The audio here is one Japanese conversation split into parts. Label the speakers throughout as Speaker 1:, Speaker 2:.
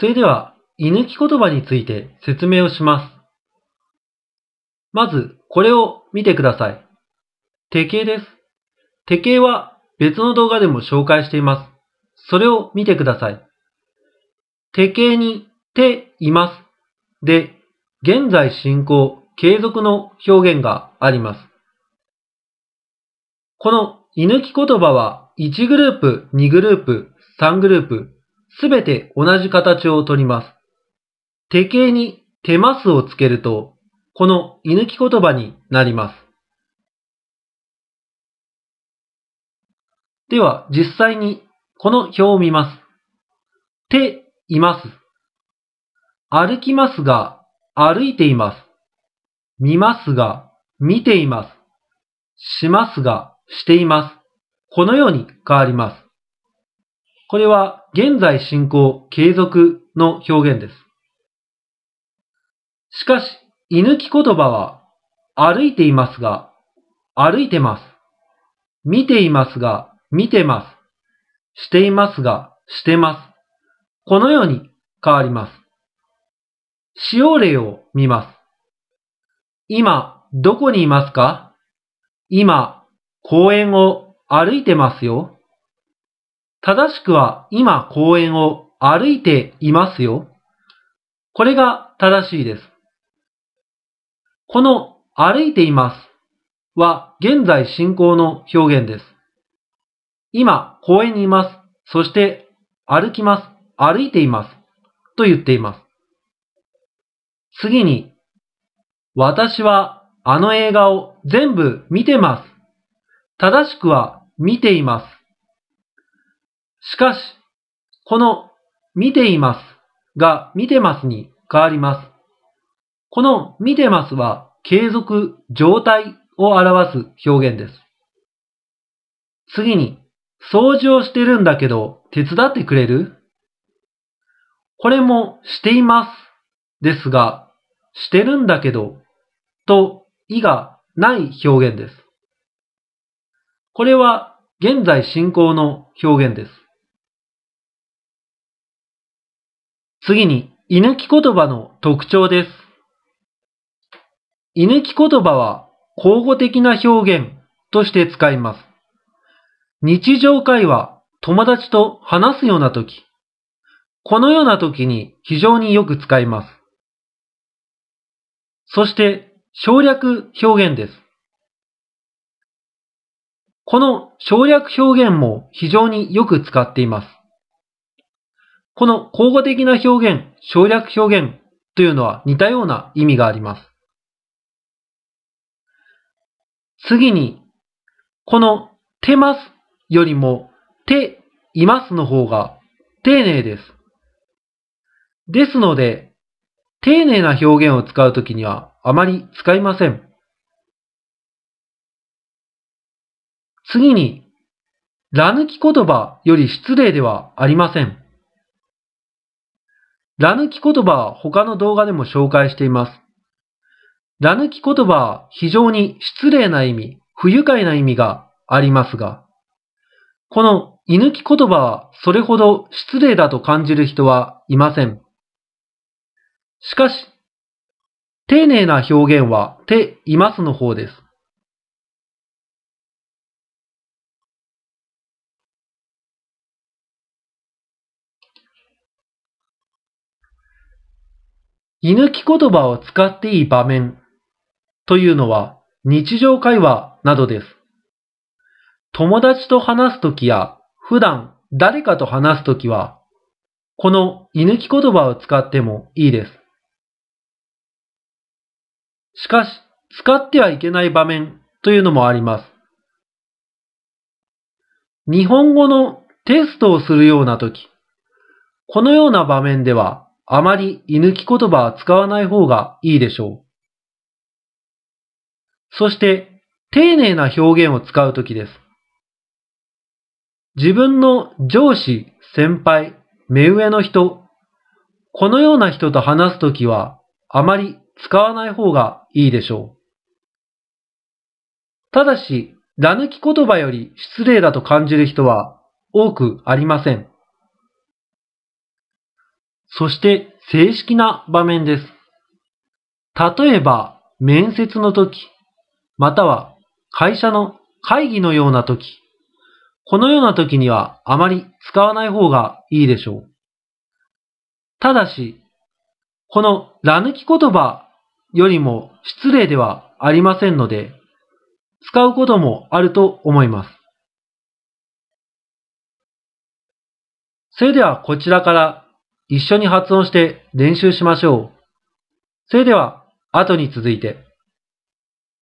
Speaker 1: それでは、居抜き言葉について説明をします。まず、これを見てください。手形です。手形は別の動画でも紹介しています。それを見てください。手形にています。で、現在進行継続の表現があります。この居抜き言葉は1グループ、2グループ、3グループ、すべて同じ形をとります。手形に手ますをつけると、この居抜き言葉になります。では、実際にこの表を見ます。手、います。歩きますが、歩いています。見ますが、見ています。しますが、しています。このように変わります。これは現在進行継続の表現です。しかし、居抜き言葉は、歩いていますが、歩いてます。見ていますが、見てます。していますが、してます。このように変わります。使用例を見ます。今、どこにいますか今、公園を歩いてますよ。正しくは今公園を歩いていますよ。これが正しいです。この歩いていますは現在進行の表現です。今公園にいます。そして歩きます。歩いています。と言っています。次に、私はあの映画を全部見てます。正しくは見ています。しかし、この見ていますが見てますに変わります。この見てますは継続状態を表す表現です。次に、掃除をしてるんだけど手伝ってくれるこれもしていますですが、してるんだけどと意がない表現です。これは現在進行の表現です。次に、犬抜き言葉の特徴です。犬抜き言葉は、口語的な表現として使います。日常会話、友達と話すような時、このような時に非常によく使います。そして、省略表現です。この省略表現も非常によく使っています。この口語的な表現、省略表現というのは似たような意味があります。次に、このてますよりもていますの方が丁寧です。ですので、丁寧な表現を使うときにはあまり使いません。次に、ら抜き言葉より失礼ではありません。らヌき言葉は他の動画でも紹介しています。らヌき言葉は非常に失礼な意味、不愉快な意味がありますが、この居抜き言葉はそれほど失礼だと感じる人はいません。しかし、丁寧な表現はていますの方です。居抜き言葉を使っていい場面というのは日常会話などです。友達と話すときや普段誰かと話すときは、この居抜き言葉を使ってもいいです。しかし、使ってはいけない場面というのもあります。日本語のテストをするようなとき、このような場面ではあまり居抜き言葉は使わない方がいいでしょう。そして、丁寧な表現を使うときです。自分の上司、先輩、目上の人、このような人と話すときは、あまり使わない方がいいでしょう。ただし、ら抜き言葉より失礼だと感じる人は多くありません。そして正式な場面です。例えば、面接の時、または会社の会議のような時、このような時にはあまり使わない方がいいでしょう。ただし、このら抜き言葉よりも失礼ではありませんので、使うこともあると思います。それではこちらから一緒に発音して練習しましょう。それでは、後に続いて。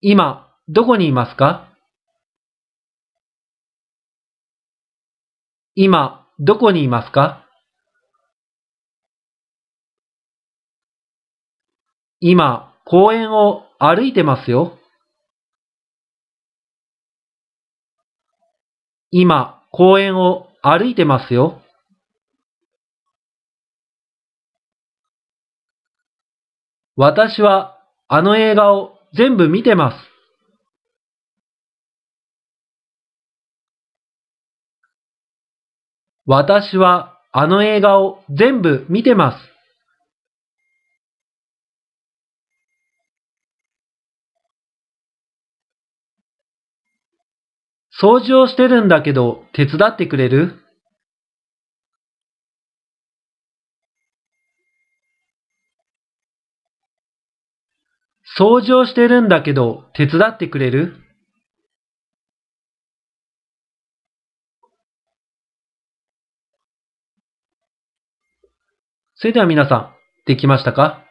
Speaker 1: 今、どこにいますか今、どこにいますか今、公園を歩いてますよ。今、公園を歩いてますよ。私はあの映画を全部見てます。私はあの映画を全部見てます。掃除をしてるんだけど手伝ってくれる掃除をしてるんだけど手伝ってくれるそれでは皆さん、できましたか